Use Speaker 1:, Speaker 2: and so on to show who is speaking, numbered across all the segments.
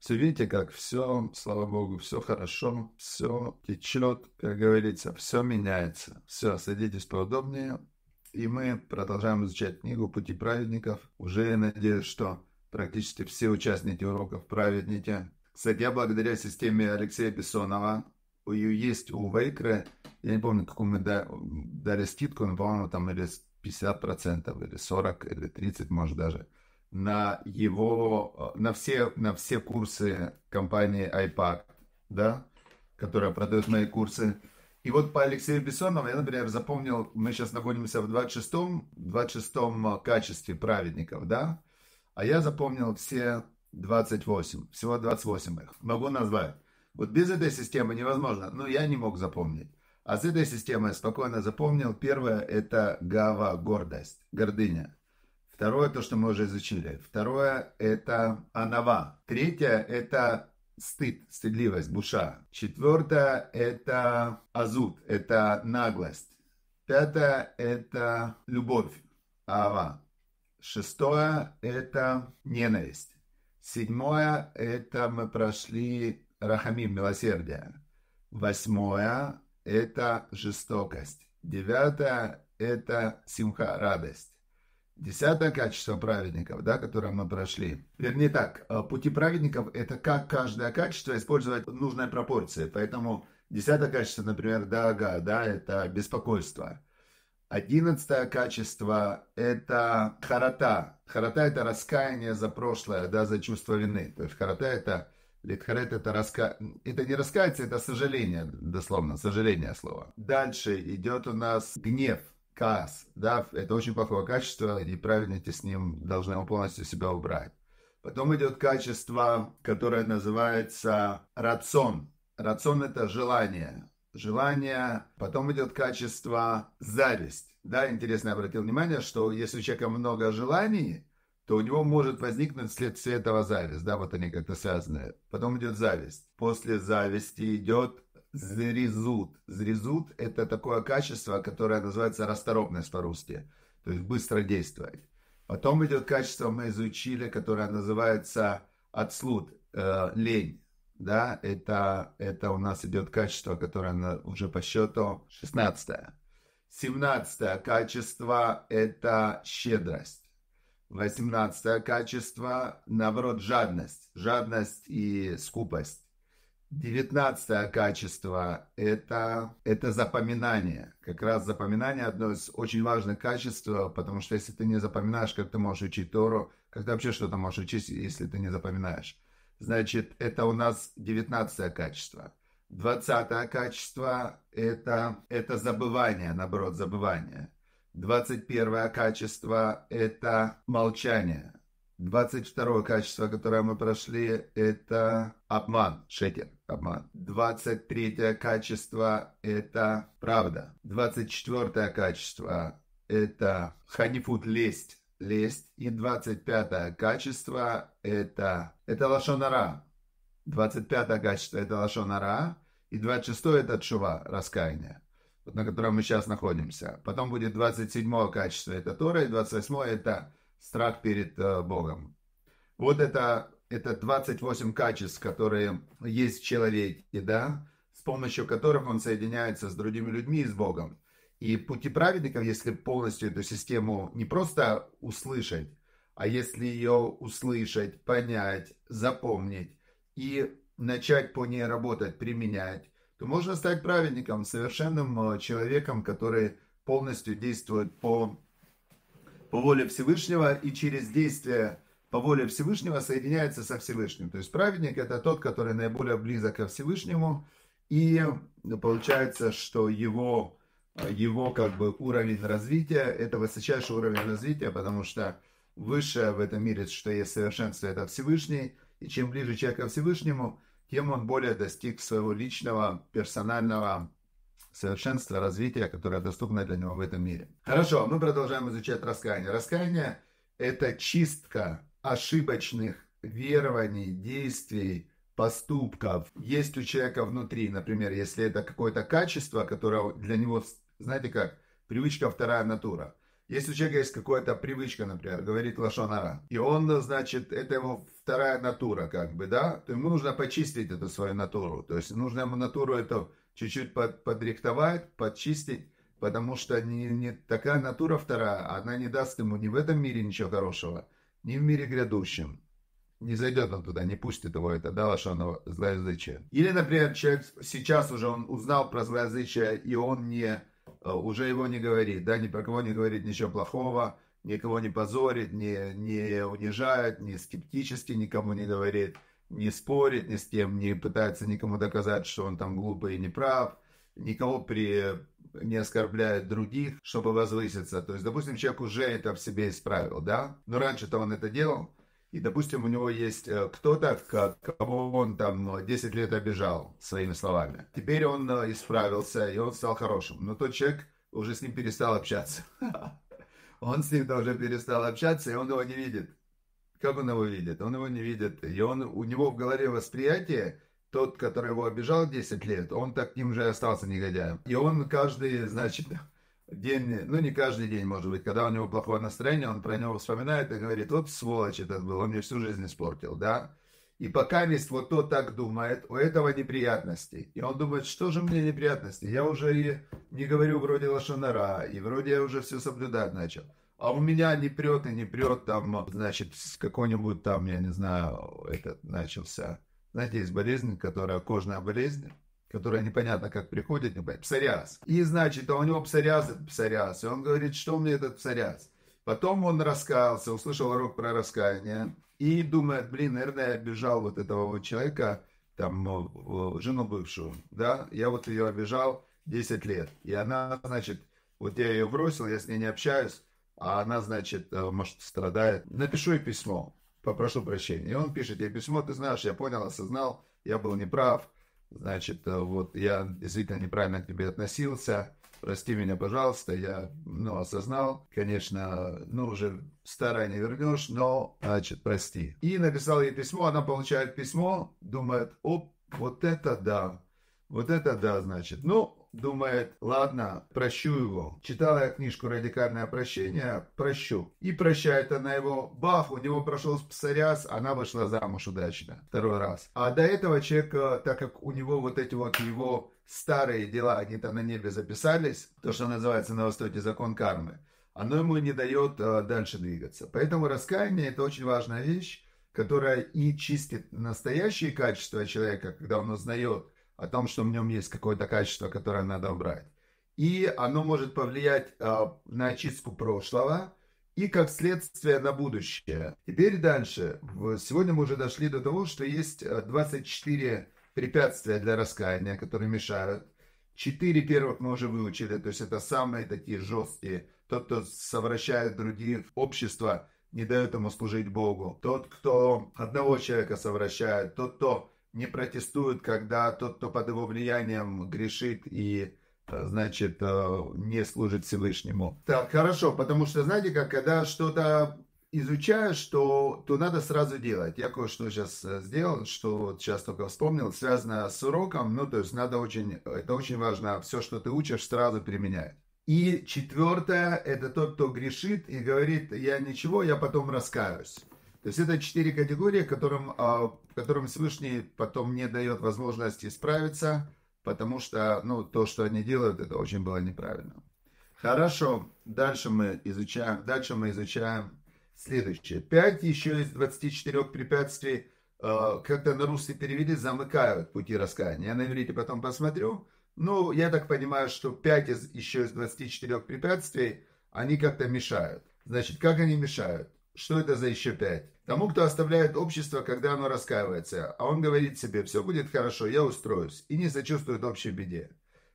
Speaker 1: Все видите, как все, слава богу, все хорошо, все течет, как говорится, все меняется. Все, садитесь поудобнее. И мы продолжаем изучать книгу «Пути праведников». Уже я надеюсь, что практически все участники уроков праведники. Кстати, я благодаря системе Алексея Бессонова, есть у Вейкра, я не помню, какую мы дали скидку, но, по-моему, там или 50% или 40, или 30, может, даже на его, э, на все, на все курсы компании iPack, да, которая продает мои курсы. И вот по Алексею Бессонову я, например, запомнил, мы сейчас находимся в 26-м, 26 э, качестве праведников, да, а я запомнил все 28, всего 28 их, могу назвать. Вот без этой системы невозможно, но я не мог запомнить. А с этой системой спокойно запомнил. Первое – это гава, гордость, гордыня. Второе, то, что мы уже изучили. Второе – это анава. Третье – это стыд, стыдливость, буша. Четвертое – это азут, это наглость. Пятое – это любовь, ава. Шестое – это ненависть. Седьмое – это мы прошли рахамим, милосердие. Восьмое – это жестокость. Девятое – это симха, радость. Десятое качество праведников, да, которое мы прошли. Вернее так, э, пути праведников – это как каждое качество использовать в нужной пропорции. Поэтому десятое качество, например, дага, да, это беспокойство. Одиннадцатое качество – это харата. Харата – это раскаяние за прошлое, да, за чувство вины. То есть харата – это Литхарет это раска... Это не раскается, это сожаление, дословно, сожаление слова. Дальше идет у нас гнев каас, да, это очень плохое качество, и правильно ты с ним должна его полностью себя убрать. Потом идет качество, которое называется рацион. Рацион – это желание. Желание. Потом идет качество зависть. Да, интересно, обратил внимание, что если у человека много желаний, то у него может возникнуть вследствие этого зависть. Да, вот они как-то связаны. Потом идет зависть. После зависти идет зрезут. Зрезут – это такое качество, которое называется расторопность по-русски, то есть быстро действовать. Потом идет качество, мы изучили, которое называется отслуд, э, лень. Да, это, это у нас идет качество, которое на, уже по счету 16. 17 качество – это щедрость. 18 качество, наоборот, жадность. Жадность и скупость. Девятнадцатое качество – это, это запоминание. Как раз запоминание – одно из очень важных качеств, потому что если ты не запоминаешь, как ты можешь учить Тору, как ты вообще что-то можешь учить, если ты не запоминаешь. Значит, это у нас девятнадцатое качество. Двадцатое качество – это, это забывание, наоборот, забывание. Двадцать первое качество – это молчание – 22 качество, которое мы прошли, это обман, шекер, обман. 23 качество – это правда. 24 качество – это ханифут, лесть, лесть. И 25 качество – это, это лошонара. 25 качество – это лошонара. И 26 – это чува, раскаяние на котором мы сейчас находимся. Потом будет 27 качество, это Тора, и 28 это страх перед э, Богом. Вот это, это 28 качеств, которые есть в человеке, да, с помощью которых он соединяется с другими людьми и с Богом. И пути праведников, если полностью эту систему не просто услышать, а если ее услышать, понять, запомнить и начать по ней работать, применять, то можно стать праведником, совершенным э, человеком, который полностью действует по по воле Всевышнего и через действие по воле Всевышнего соединяется со Всевышним. То есть праведник это тот, который наиболее близок ко Всевышнему, и получается, что его, его как бы уровень развития, это высочайший уровень развития, потому что высшее в этом мире, что есть совершенство, это Всевышний, и чем ближе человек ко Всевышнему, тем он более достиг своего личного, персонального совершенства развития, которое доступно для него в этом мире. Хорошо, мы продолжаем изучать раскаяние. Раскаяние – это чистка ошибочных верований, действий, поступков. Есть у человека внутри, например, если это какое-то качество, которое для него, знаете как, привычка вторая натура. Если у человека есть какая-то привычка, например, говорит лошонара, и он, значит, это его вторая натура, как бы, да, то ему нужно почистить эту свою натуру. То есть нужно ему натуру эту чуть-чуть под, подрихтовать, подчистить, потому что не, не, такая натура вторая, а она не даст ему ни в этом мире ничего хорошего, ни в мире грядущем. Не зайдет он туда, не пустит его это, да, лошаного злоязычия. Или, например, человек сейчас уже он узнал про злоязычие, и он не, э, уже его не говорит, да, ни про кого не говорит ничего плохого, никого не позорит, не, не унижает, не скептически никому не говорит – не спорит ни с кем, не пытается никому доказать, что он там глупый и неправ, никого при... не оскорбляет других, чтобы возвыситься. То есть, допустим, человек уже это в себе исправил, да? Но раньше-то он это делал, и, допустим, у него есть э, кто-то, кого он там 10 лет обижал своими словами. Теперь он э, исправился, и он стал хорошим. Но тот человек уже с ним перестал общаться. Он с ним тоже перестал общаться, и он его не видит. Как он его видит? Он его не видит. И он, у него в голове восприятие, тот, который его обижал 10 лет, он таким же и остался негодяем. И он каждый, значит, день, ну не каждый день, может быть, когда у него плохое настроение, он про него вспоминает и говорит, вот сволочь этот был, он мне всю жизнь испортил, да? И пока есть вот тот так думает, у этого неприятности. И он думает, что же мне неприятности? Я уже и не говорю вроде лошонара, и вроде я уже все соблюдать начал а у меня не прет и не прет там, значит, какой-нибудь там, я не знаю, этот начался. Знаете, есть болезнь, которая кожная болезнь, которая непонятно как приходит, непонятно, псориаз. И, значит, у него псориаз, псориаз. И он говорит, что мне этот псориаз? Потом он раскаялся, услышал урок про раскаяние и думает, блин, наверное, я обижал вот этого вот человека, там, ну, жену бывшую, да, я вот ее обижал 10 лет, и она, значит, вот я ее бросил, я с ней не общаюсь, а она, значит, э, может, страдает. Напишу ей письмо, попрошу прощения. И он пишет ей письмо, ты знаешь, я понял, осознал, я был неправ, значит, э, вот я действительно неправильно к тебе относился, прости меня, пожалуйста, я, ну, осознал, конечно, ну, уже старое не вернешь, но, значит, прости. И написал ей письмо, она получает письмо, думает, оп, вот это да, вот это да, значит. Ну, думает, ладно, прощу его. Читала я книжку «Радикальное прощение», прощу. И прощает она его, бах, у него прошел псориаз, она вышла замуж удачно. Второй раз. А до этого человек, э, так как у него вот эти вот его старые дела, они там на небе записались, то, что называется на Востоке закон кармы, оно ему не дает э, дальше двигаться. Поэтому раскаяние – это очень важная вещь, которая и чистит настоящие качества человека, когда он узнает – о том, что в нем есть какое-то качество, которое надо убрать. И оно может повлиять э, на очистку прошлого и, как следствие, на будущее. Теперь дальше. Сегодня мы уже дошли до того, что есть 24 э, препятствия для раскаяния, которые мешают. Четыре первых мы уже выучили, то есть это самые такие жесткие. Тот, кто совращает других, общество не дает ему служить Богу. Тот, кто одного человека совращает, тот, кто не протестует, когда тот, кто под его влиянием грешит и э, значит, э, не служит Всевышнему. Так, хорошо, потому что, знаете, как, когда что-то изучаешь, то, то надо сразу делать. Я кое-что сейчас э, сделал, что вот сейчас только вспомнил, связано с уроком, ну, то есть надо очень, это очень важно, все, что ты учишь, сразу применять. И четвертое, это тот, кто грешит и говорит, я ничего, я потом раскаюсь. То есть это четыре категории, которым, а, которым Всевышний потом не дает возможности справиться, потому что ну, то, что они делают, это очень было неправильно. Хорошо, дальше мы изучаем, дальше мы изучаем следующее. Пять еще из 24 препятствий, а, как-то на русский перевели, замыкают пути раскаяния. Я на иврите потом посмотрю. Ну, я так понимаю, что 5 из, еще из 24 препятствий, они как-то мешают. Значит, как они мешают? Что это за еще пять? Тому, кто оставляет общество, когда оно раскаивается, а он говорит себе «все будет хорошо, я устроюсь» и не сочувствует общей беде.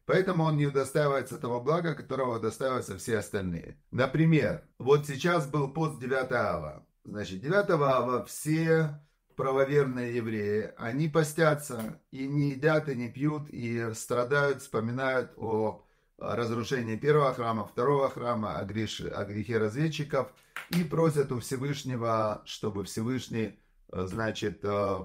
Speaker 1: Поэтому он не удостаивается того блага, которого удостаиваются все остальные. Например, вот сейчас был пост 9 ава. Значит, 9 ава все правоверные евреи, они постятся и не едят, и не пьют, и страдают, вспоминают о разрушение первого храма, второго храма, о, греш, о грехе разведчиков и просят у Всевышнего, чтобы Всевышний, э, значит, э,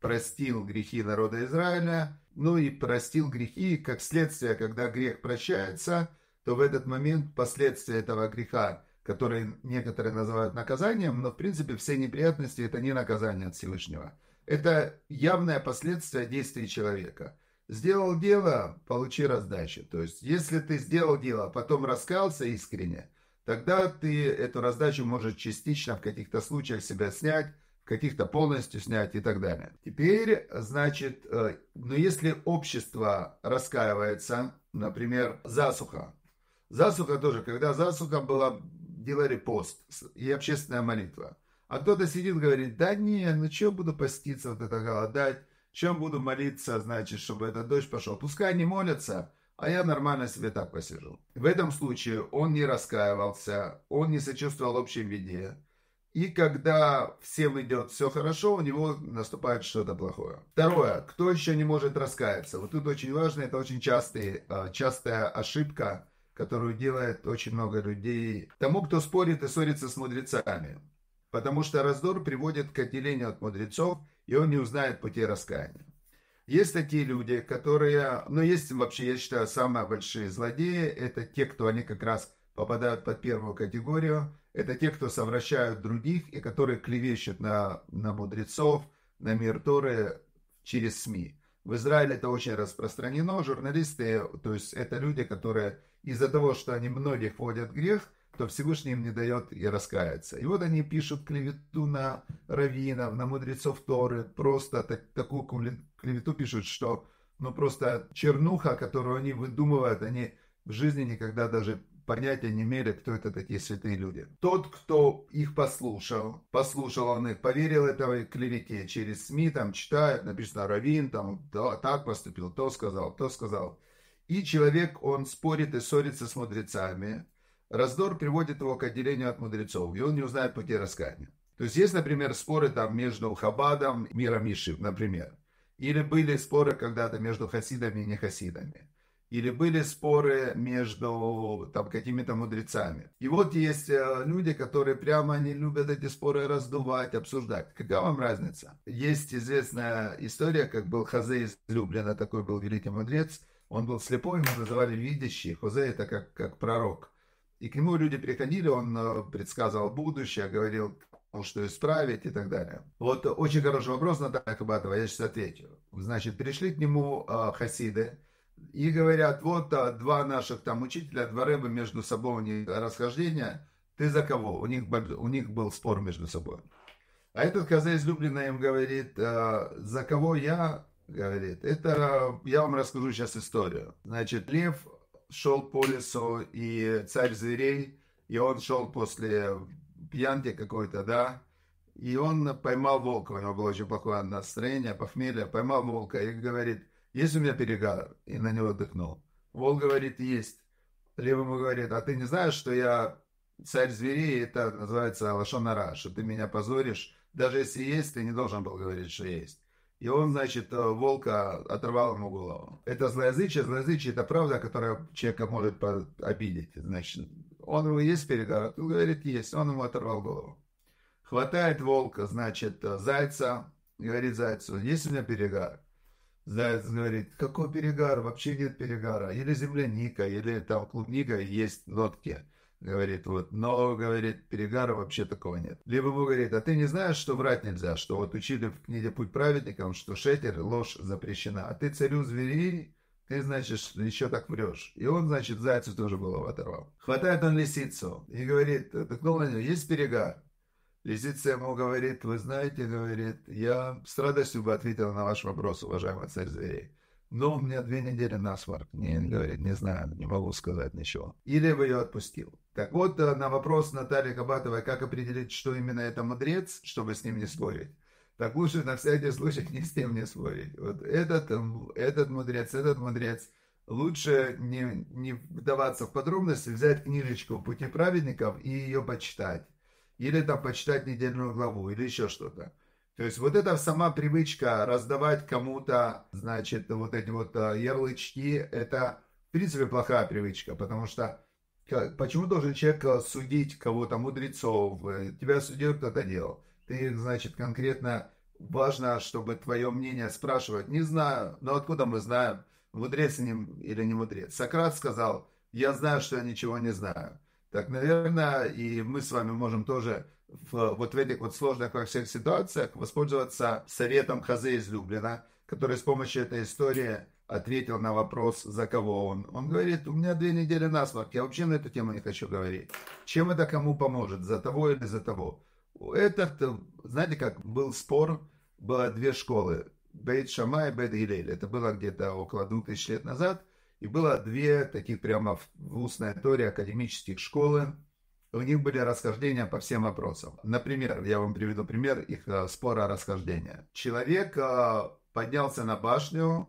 Speaker 1: простил грехи народа Израиля, ну и простил грехи, как следствие, когда грех прощается, то в этот момент последствия этого греха, которые некоторые называют наказанием, но в принципе все неприятности это не наказание от Всевышнего. Это явное последствие действий человека – Сделал дело, получи раздачу. То есть, если ты сделал дело, а потом раскался искренне, тогда ты эту раздачу можешь частично в каких-то случаях себя снять, в каких-то полностью снять и так далее. Теперь, значит, э, но если общество раскаивается, например, засуха. Засуха тоже, когда засуха была, делали пост и общественная молитва. А кто-то сидит, говорит, да не, ну что буду поститься, вот это голодать чем буду молиться, значит, чтобы этот дождь пошел? Пускай не молятся, а я нормально себе так посижу. В этом случае он не раскаивался, он не сочувствовал общей беде. И когда всем идет все хорошо, у него наступает что-то плохое. Второе. Кто еще не может раскаяться? Вот тут очень важно, это очень частый, э, частая ошибка, которую делает очень много людей. Тому, кто спорит и ссорится с мудрецами. Потому что раздор приводит к отделению от мудрецов – и он не узнает пути раскаяния. Есть такие люди, которые, ну, есть вообще, я считаю, самые большие злодеи, это те, кто они как раз попадают под первую категорию, это те, кто совращают других и которые клевещут на, на мудрецов, на мир Торы через СМИ. В Израиле это очень распространено, журналисты, то есть это люди, которые из-за того, что они многих вводят грех – то Всевышний им не дает и раскаяться. И вот они пишут клевету на раввинов, на мудрецов Торы, просто так, такую клевету пишут, что ну просто чернуха, которую они выдумывают, они в жизни никогда даже понятия не имели, кто это такие святые люди. Тот, кто их послушал, послушал он их, поверил этой клевете через СМИ, там читают, написано Равин, там да, так поступил, то сказал, то сказал. И человек, он спорит и ссорится с мудрецами, раздор приводит его к отделению от мудрецов, и он не узнает пути раскаяния. То есть есть, например, споры там между Хабадом и мирамишем, например. Или были споры когда-то между хасидами и нехасидами. Или были споры между там, какими-то мудрецами. И вот есть э, люди, которые прямо не любят эти споры раздувать, обсуждать. Какая вам разница? Есть известная история, как был Хазе из Люблина, такой был великий мудрец. Он был слепой, его называли видящий. Хозе это как, как пророк. И к нему люди приходили, он э, предсказывал будущее, говорил, что исправить и так далее. Вот очень хороший вопрос, Наталья Кабатова, я сейчас отвечу. Значит, пришли к нему э, хасиды и говорят, вот э, два наших там учителя, два рыбы между собой у них расхождение, ты за кого? У них, у них был спор между собой. А этот казай из Люблина им говорит, э, за кого я, говорит, это я вам расскажу сейчас историю. Значит, Лев шел по лесу, и царь зверей, и он шел после пьянки какой-то, да, и он поймал волка, у него было очень плохое настроение, похмелье, поймал волка и говорит, есть у меня перегар? И на него отдохнул. Волк говорит, есть. Лев ему говорит, а ты не знаешь, что я царь зверей, это называется лошонара, что ты меня позоришь, даже если есть, ты не должен был говорить, что есть. И он, значит, э, волка оторвал ему голову. Это злоязычие. Злоязычие – это правда, которая человека может обидеть. Значит, он его есть переговорит? Он говорит, есть. Он ему оторвал голову. Хватает волка, значит, э, зайца. Говорит зайцу, есть у меня перегар? Заяц говорит, какой перегар? Вообще нет перегара. Или земляника, или там клубника есть нотки. Говорит, вот, но, говорит, перегара вообще такого нет. Либо ему говорит, а ты не знаешь, что врать нельзя, что вот учили в книге «Путь праведникам», что шетер, ложь запрещена, а ты царю зверей, ты, значит, еще так врешь. И он, значит, зайцу тоже голову оторвал. Хватает он лисицу и говорит, так на ну, нее, есть перегар? Лисица ему говорит, вы знаете, говорит, я с радостью бы ответила на ваш вопрос, уважаемый царь зверей. Ну, у меня две недели насморк. Не, говорит, не знаю, не могу сказать ничего. Или бы ее отпустил. Так вот, э, на вопрос Натальи Кабатовой, как определить, что именно это мудрец, чтобы с ним не спорить. Так лучше на всякий случай не с тем не спорить. Вот этот, этот мудрец, этот мудрец. Лучше не, не вдаваться в подробности, взять книжечку «Пути праведников» и ее почитать. Или там почитать недельную главу, или еще что-то. То есть вот эта сама привычка раздавать кому-то, значит, вот эти вот э, ярлычки, это, в принципе, плохая привычка, потому что э, почему должен человек э, судить кого-то, мудрецов, тебя судил кто-то делал, ты, значит, конкретно важно, чтобы твое мнение спрашивать, не знаю, но откуда мы знаем, мудрец или не мудрец. Сократ сказал, я знаю, что я ничего не знаю. Так, наверное, и мы с вами можем тоже в, вот в этих вот сложных во всех ситуациях воспользоваться советом Хазе из Люблина, который с помощью этой истории ответил на вопрос, за кого он. Он говорит, у меня две недели насморк, я вообще на эту тему не хочу говорить. Чем это кому поможет, за того или за того? Этот, знаете как, был спор, было две школы, Бейт Шамай и Бейт Гилель. Это было где-то около двух тысяч лет назад, и было две таких прямо в устной торе академических школы, у них были расхождения по всем вопросам. Например, я вам приведу пример их э, спора о расхождения. Человек э, поднялся на башню,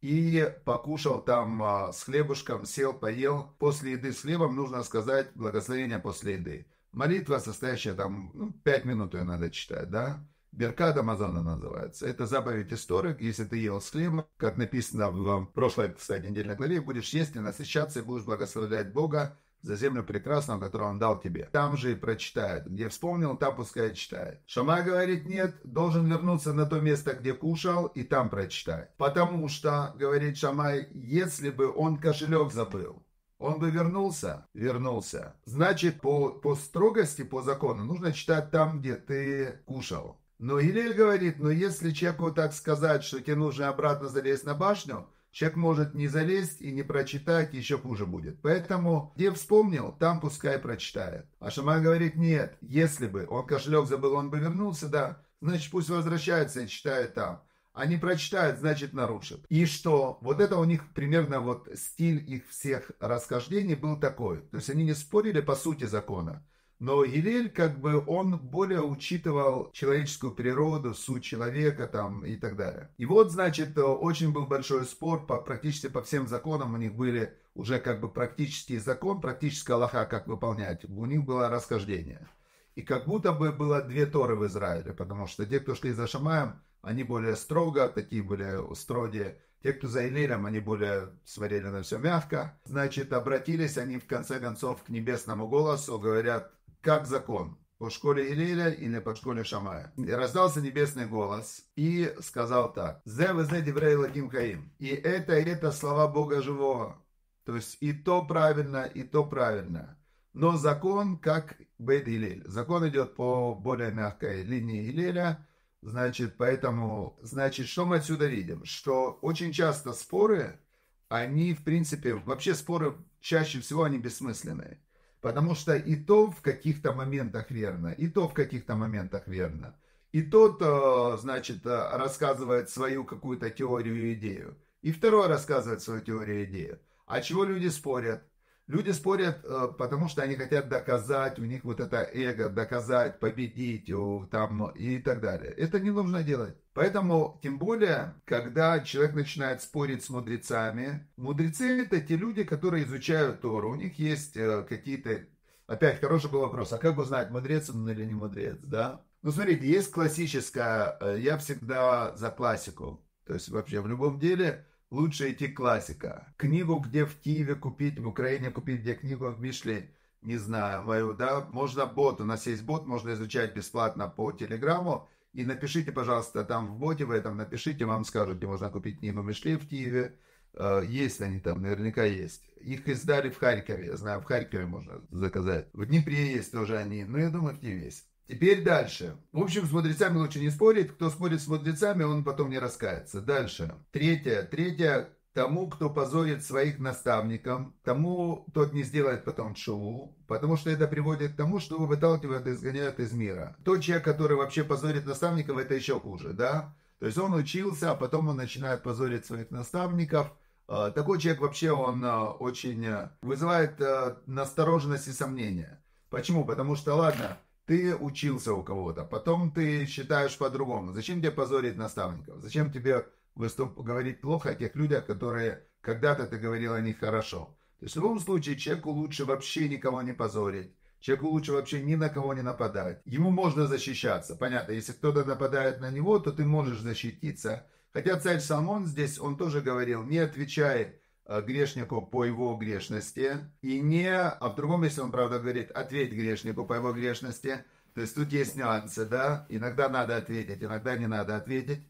Speaker 1: и покушал там э, с хлебушком, сел, поел. После еды с хлебом нужно сказать благословение после еды. Молитва, состоящая там, ну, 5 минут ее надо читать, да? Беркат Амазона называется. Это заповедь историк. Если ты ел с хлебом, как написано в, в прошлой, кстати, недельной главе, будешь есть и насыщаться, и будешь благословлять Бога за землю прекрасную, которую он дал тебе. Там же и прочитает. Где вспомнил, там пускай читает. Шама говорит, нет, должен вернуться на то место, где кушал, и там прочитать. Потому что, говорит Шамай, если бы он кошелек забыл, он бы вернулся? Вернулся. Значит, по, по строгости, по закону, нужно читать там, где ты кушал. Но Илель говорит, но если человеку так сказать, что тебе нужно обратно залезть на башню, Человек может не залезть и не прочитать, еще хуже будет. Поэтому, где вспомнил, там пускай прочитает. А Шаман говорит, нет, если бы он кошелек забыл, он бы вернулся, да, значит пусть возвращается и читает там. Они а прочитают, значит нарушат. И что? Вот это у них примерно вот стиль их всех расхождений был такой. То есть они не спорили по сути закона. Но Гилель, как бы, он более учитывал человеческую природу, суть человека там и так далее. И вот, значит, очень был большой спор, по, практически по всем законам у них были уже как бы практический закон, практическая лоха, как выполнять. У них было расхождение. И как будто бы было две Торы в Израиле, потому что те, кто шли за Шамаем, они более строго, такие были строгие. Те, кто за Элиром, они более смотрели на все мягко. Значит, обратились они в конце концов к небесному голосу, говорят, как закон, по школе Илиля или по школе Шамая. И раздался небесный голос и сказал так. «Зе вы зе диврей лаким каим». И это, и это слова Бога Живого. То есть и то правильно, и то правильно. Но закон как Бейт Илиль. Закон идет по более мягкой линии Илиля. Значит, поэтому, значит, что мы отсюда видим? Что очень часто споры, они, в принципе, вообще споры чаще всего они бессмысленные. Потому что и то в каких-то моментах верно, и то в каких-то моментах верно. И тот, э, значит, э, рассказывает свою какую-то теорию и идею. И второй рассказывает свою теорию и идею. А чего люди спорят? Люди спорят, э, потому что они хотят доказать, у них вот это эго, доказать, победить, там, и так далее. Это не нужно делать. Поэтому, тем более, когда человек начинает спорить с мудрецами, мудрецы – это те люди, которые изучают Тору, у них есть э, какие-то... Опять, хороший был вопрос, а как узнать, мудрец он или не мудрец, да? Ну, смотрите, есть классическая, э, я всегда за классику. То есть вообще в любом деле лучше идти классика. Книгу, где в Киеве купить, в Украине купить, где книгу в Мишле, не знаю, мою, да, можно бот, у нас есть бот, можно изучать бесплатно по телеграмму, и напишите, пожалуйста, там в боте в этом, напишите, вам скажут, где можно купить Нима Мишле в Киеве. Э, есть они там, наверняка есть. Их издали в Харькове, я знаю, в Харькове можно заказать. В Днепре есть тоже они, но я думаю, в Киеве есть. Теперь дальше. В общем, с мудрецами лучше не спорить. Кто спорит с мудрецами, он потом не раскается. Дальше. Третье. Третье тому, кто позорит своих наставников, тому тот не сделает потом шоу, потому что это приводит к тому, что его выталкивают и изгоняют из мира. Тот человек, который вообще позорит наставников, это еще хуже, да? То есть он учился, а потом он начинает позорить своих наставников. А, такой человек вообще, он а, очень а, вызывает настороженность и сомнения. Почему? Потому что, ладно, ты учился у кого-то, потом ты считаешь по-другому. Зачем тебе позорить наставников? Зачем тебе выступ говорить плохо о тех людях, которые когда-то ты говорил о них хорошо. То есть в любом случае человеку лучше вообще никого не позорить. Человеку лучше вообще ни на кого не нападать. Ему можно защищаться. Понятно, если кто-то нападает на него, то ты можешь защититься. Хотя царь Соломон здесь, он тоже говорил, не отвечает э, грешнику по его грешности. И не, а в другом, месте он правда говорит, ответь грешнику по его грешности. То есть тут есть нюансы, да? Иногда надо ответить, иногда не надо ответить.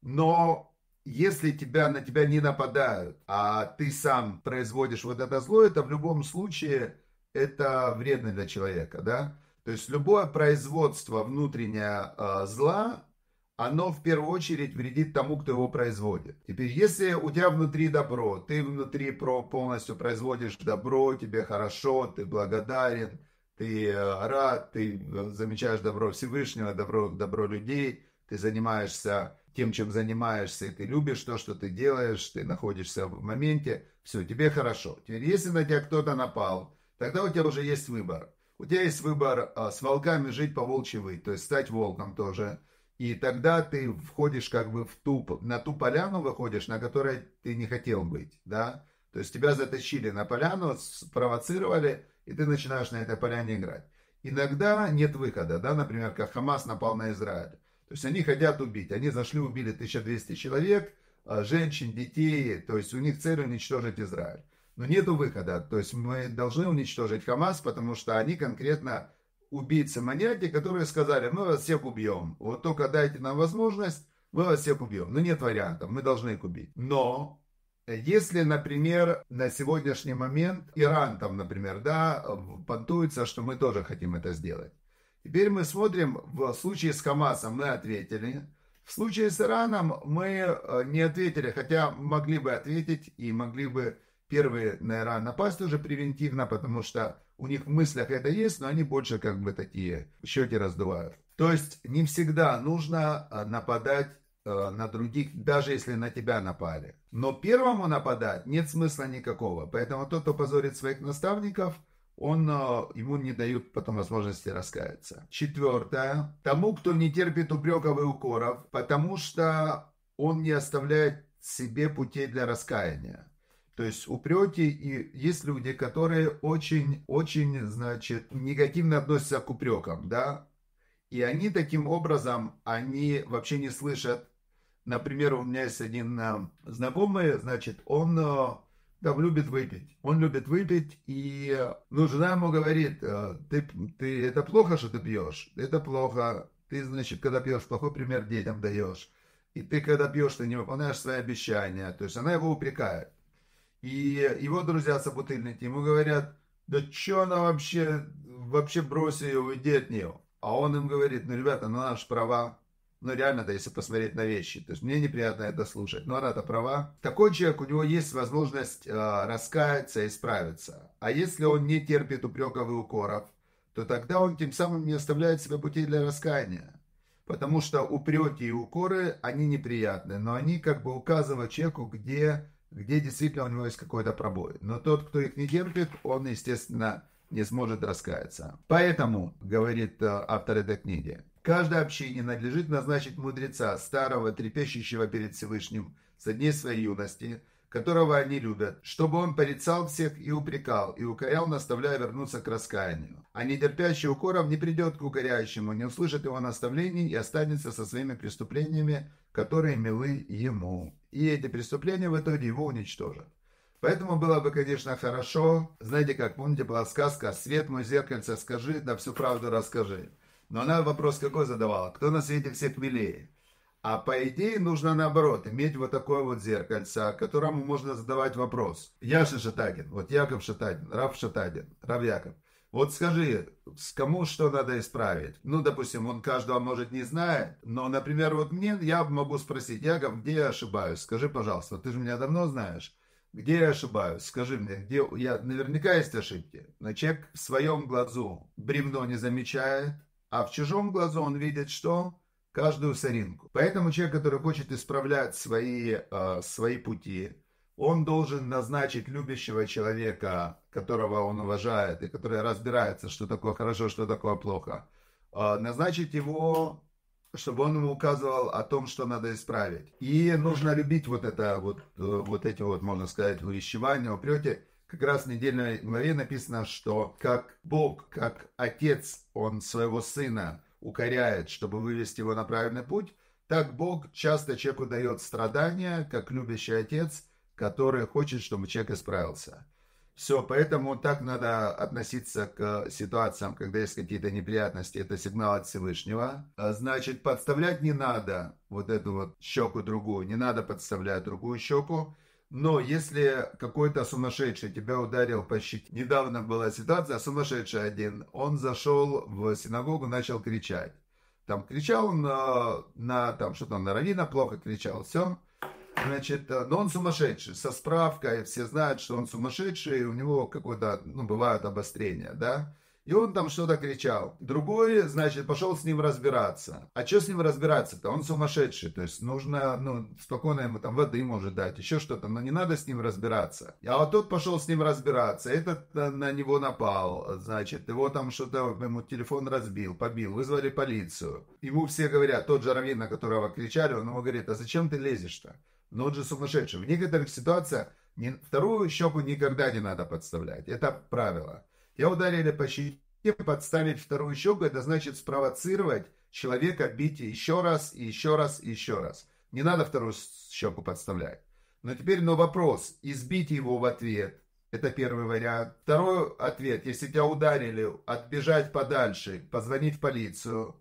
Speaker 1: Но если тебя, на тебя не нападают, а ты сам производишь вот это зло, это в любом случае это вредно для человека, да? То есть любое производство внутреннее э, зла, оно в первую очередь вредит тому, кто его производит. Теперь, если у тебя внутри добро, ты внутри про полностью производишь добро, тебе хорошо, ты благодарен, ты а, рад, ты э, замечаешь добро Всевышнего, добро, добро людей, ты занимаешься тем, чем занимаешься, и ты любишь то, что ты делаешь, ты находишься в моменте, все, тебе хорошо. Теперь, если на тебя кто-то напал, тогда у тебя уже есть выбор. У тебя есть выбор а, с волками жить по волчьи то есть стать волком тоже. И тогда ты входишь как бы в ту, на ту поляну выходишь, на которой ты не хотел быть, да? То есть тебя затащили на поляну, спровоцировали, и ты начинаешь на этой поляне играть. Иногда нет выхода, да, например, как Хамас напал на Израиль. То есть они хотят убить. Они зашли, убили 1200 человек, а, женщин, детей. То есть у них цель уничтожить Израиль. Но нет выхода. То есть мы должны уничтожить Хамас, потому что они конкретно убийцы маньяки, которые сказали, мы вас всех убьем. Вот только дайте нам возможность, мы вас всех убьем. Но нет вариантов, мы должны их убить. Но если, например, на сегодняшний момент Иран там, например, да, понтуется, что мы тоже хотим это сделать. Теперь мы смотрим, в случае с Хамасом мы ответили. В случае с Ираном мы э, не ответили, хотя могли бы ответить и могли бы первые на Иран напасть уже превентивно, потому что у них в мыслях это есть, но они больше как бы такие щеки раздувают. То есть не всегда нужно э, нападать э, на других, даже если на тебя напали. Но первому нападать нет смысла никакого. Поэтому тот, кто позорит своих наставников – он, э, ему не дают потом возможности раскаяться. Четвертое. Тому, кто не терпит упреков и укоров, потому что он не оставляет себе путей для раскаяния. То есть упреки, и есть люди, которые очень-очень, значит, негативно относятся к упрекам, да, и они таким образом, они вообще не слышат. Например, у меня есть один э, знакомый, значит, он э, там любит выпить. Он любит выпить, и ну, жена ему говорит, «Э, ты, ты, это плохо, что ты пьешь, это плохо. Ты, значит, когда пьешь, плохой пример детям даешь. И ты, когда пьешь, ты не выполняешь свои обещания. То есть она его упрекает. И его друзья собутыльники ему говорят, да что она вообще, вообще брось ее, уйди от нее. А он им говорит, ну, ребята, ну, наши права, ну, реально, да, если посмотреть на вещи. То есть мне неприятно это слушать. Но она-то права. Такой человек, у него есть возможность э, раскаяться и исправиться. А если он не терпит упреков и укоров, то тогда он тем самым не оставляет себе пути для раскаяния. Потому что упреки и укоры, они неприятны, но они как бы указывают человеку, где, где действительно у него есть какой-то пробой. Но тот, кто их не терпит, он, естественно, не сможет раскаяться. Поэтому, говорит э, автор этой книги, Каждое общение надлежит назначить мудреца, старого, трепещущего перед Всевышним, со дней своей юности, которого они любят, чтобы он порицал всех и упрекал, и укорял, наставляя вернуться к раскаянию. А нетерпящий укоров не придет к укоряющему, не услышит его наставлений и останется со своими преступлениями, которые милы ему. И эти преступления в итоге его уничтожат. Поэтому было бы, конечно, хорошо, знаете, как помните, была сказка «Свет мой зеркальце, скажи, да всю правду расскажи». Но она вопрос какой задавала? Кто на свете всех милее? А по идее нужно наоборот, иметь вот такое вот зеркальце, которому можно задавать вопрос. Яша Шатагин, вот Яков Шатагин, Рав Шатагин, Рав Яков. Вот скажи, с кому что надо исправить? Ну, допустим, он каждого, может, не знает, но, например, вот мне, я могу спросить, Яков, где я ошибаюсь? Скажи, пожалуйста, ты же меня давно знаешь. Где я ошибаюсь? Скажи мне, где я наверняка есть ошибки. Но человек в своем глазу бревно не замечает, а в чужом глазу он видит что? Каждую соринку. Поэтому человек, который хочет исправлять свои, э, свои пути, он должен назначить любящего человека, которого он уважает и который разбирается, что такое хорошо, что такое плохо. Э, назначить его, чтобы он ему указывал о том, что надо исправить. И нужно любить вот это, вот, э, вот эти вот, можно сказать, увещевания, упреки как раз в недельной главе написано, что как Бог, как Отец, Он своего Сына укоряет, чтобы вывести его на правильный путь, так Бог часто человеку дает страдания, как любящий Отец, который хочет, чтобы человек исправился. Все, поэтому так надо относиться к ситуациям, когда есть какие-то неприятности. Это сигнал от Всевышнего. А значит, подставлять не надо вот эту вот щеку другую. Не надо подставлять другую щеку. Но если какой-то сумасшедший тебя ударил по щеке, недавно была ситуация, сумасшедший один, он зашел в синагогу, начал кричать. Там кричал на, на там что-то на равина плохо кричал, все. Значит, э, но он сумасшедший, со справкой, все знают, что он сумасшедший, у него какое-то, ну, бывают обострения, да. И он там что-то кричал. Другой, значит, пошел с ним разбираться. А что с ним разбираться-то? Он сумасшедший. То есть нужно, ну, спокойно ему там воды может дать, еще что-то. Но не надо с ним разбираться. А вот тот пошел с ним разбираться. Этот э, на него напал. Значит, его там что-то, ему телефон разбил, побил. Вызвали полицию. Ему все говорят, тот же Равин, на которого кричали, он ему говорит, а зачем ты лезешь-то? Но он же сумасшедший. В некоторых ситуациях вторую щеку никогда не надо подставлять. Это правило. Я ударили по щеке, подставить вторую щеку, это значит спровоцировать человека бить еще раз, и еще раз, и еще раз. Не надо вторую щеку подставлять. Но теперь, но ну, вопрос, избить его в ответ, это первый вариант. Второй ответ, если тебя ударили, отбежать подальше, позвонить в полицию.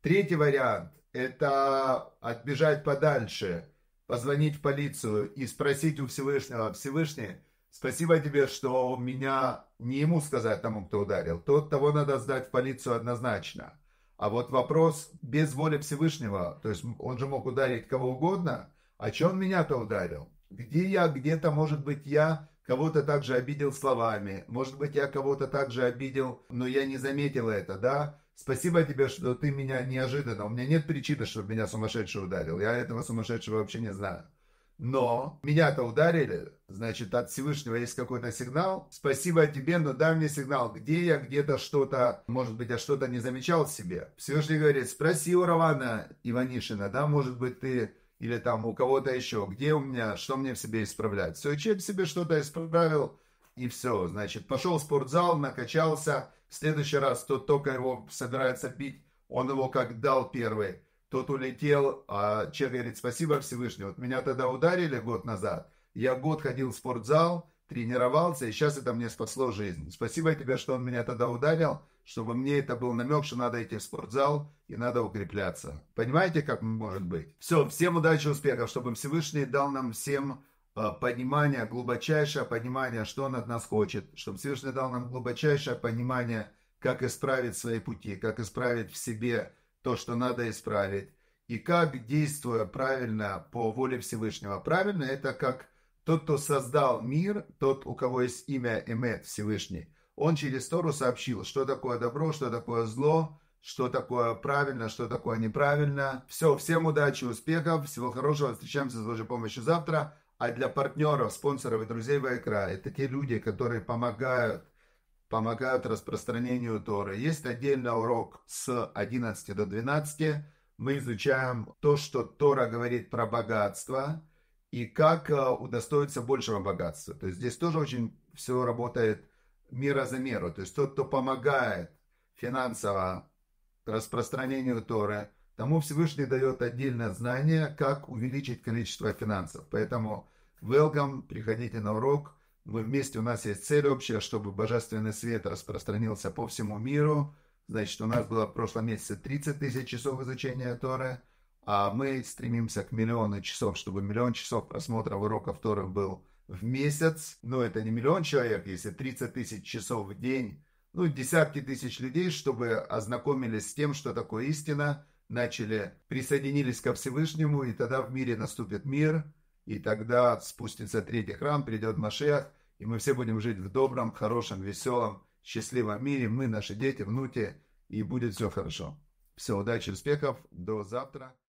Speaker 1: Третий вариант, это отбежать подальше, позвонить в полицию и спросить у Всевышнего, Всевышний, Спасибо тебе, что меня не ему сказать тому, кто ударил. Тот того надо сдать в полицию однозначно. А вот вопрос без воли Всевышнего, то есть он же мог ударить кого угодно, а че он меня-то ударил? Где я, где-то, может быть, я кого-то также обидел словами, может быть, я кого-то также обидел, но я не заметил это, да? Спасибо тебе, что ты меня неожиданно, у меня нет причины, чтобы меня сумасшедший ударил, я этого сумасшедшего вообще не знаю. Но меня-то ударили, значит, от Всевышнего есть какой-то сигнал. Спасибо тебе, но дай мне сигнал, где я где-то что-то, может быть, я что-то не замечал в себе. Всевышний говорит, спроси у Равана Иванишина, да, может быть, ты или там у кого-то еще, где у меня, что мне в себе исправлять. Все, чем себе что-то исправил, и все, значит, пошел в спортзал, накачался, в следующий раз тот только его собирается бить, он его как дал первый, тот улетел, а человек говорит, спасибо Всевышнему. вот меня тогда ударили год назад, я год ходил в спортзал, тренировался, и сейчас это мне спасло жизнь. Спасибо тебе, что он меня тогда ударил, чтобы мне это был намек, что надо идти в спортзал и надо укрепляться. Понимаете, как может быть? Все, всем удачи, успехов, чтобы Всевышний дал нам всем а, понимание, глубочайшее понимание, что он от нас хочет, чтобы Всевышний дал нам глубочайшее понимание, как исправить свои пути, как исправить в себе то, что надо исправить. И как, действуя правильно по воле Всевышнего, правильно, это как тот, кто создал мир, тот, у кого есть имя Эмет Всевышний, он через Тору сообщил, что такое добро, что такое зло, что такое правильно, что такое неправильно. Все, всем удачи, успехов, всего хорошего, встречаемся с Божьей помощью завтра. А для партнеров, спонсоров и друзей Вайкра, это те люди, которые помогают помогают распространению Торы. Есть отдельный урок с 11 до 12. Мы изучаем то, что Тора говорит про богатство и как э, удостоиться большего богатства. То есть здесь тоже очень все работает мера за меру. То есть тот, кто помогает финансово распространению Торы, тому Всевышний дает отдельное знание, как увеличить количество финансов. Поэтому welcome, приходите на урок – мы вместе, у нас есть цель общая, чтобы божественный свет распространился по всему миру. Значит, у нас было в прошлом месяце 30 тысяч часов изучения Торы, а мы стремимся к миллиону часов, чтобы миллион часов просмотра уроков Торы был в месяц. Но это не миллион человек, если 30 тысяч часов в день, ну, десятки тысяч людей, чтобы ознакомились с тем, что такое истина, начали, присоединились ко Всевышнему, и тогда в мире наступит мир, и тогда спустится третий храм, придет Машех, и мы все будем жить в добром, хорошем, веселом, счастливом мире. Мы, наши дети, внуки. И будет все хорошо. Все, удачи, успехов. До завтра.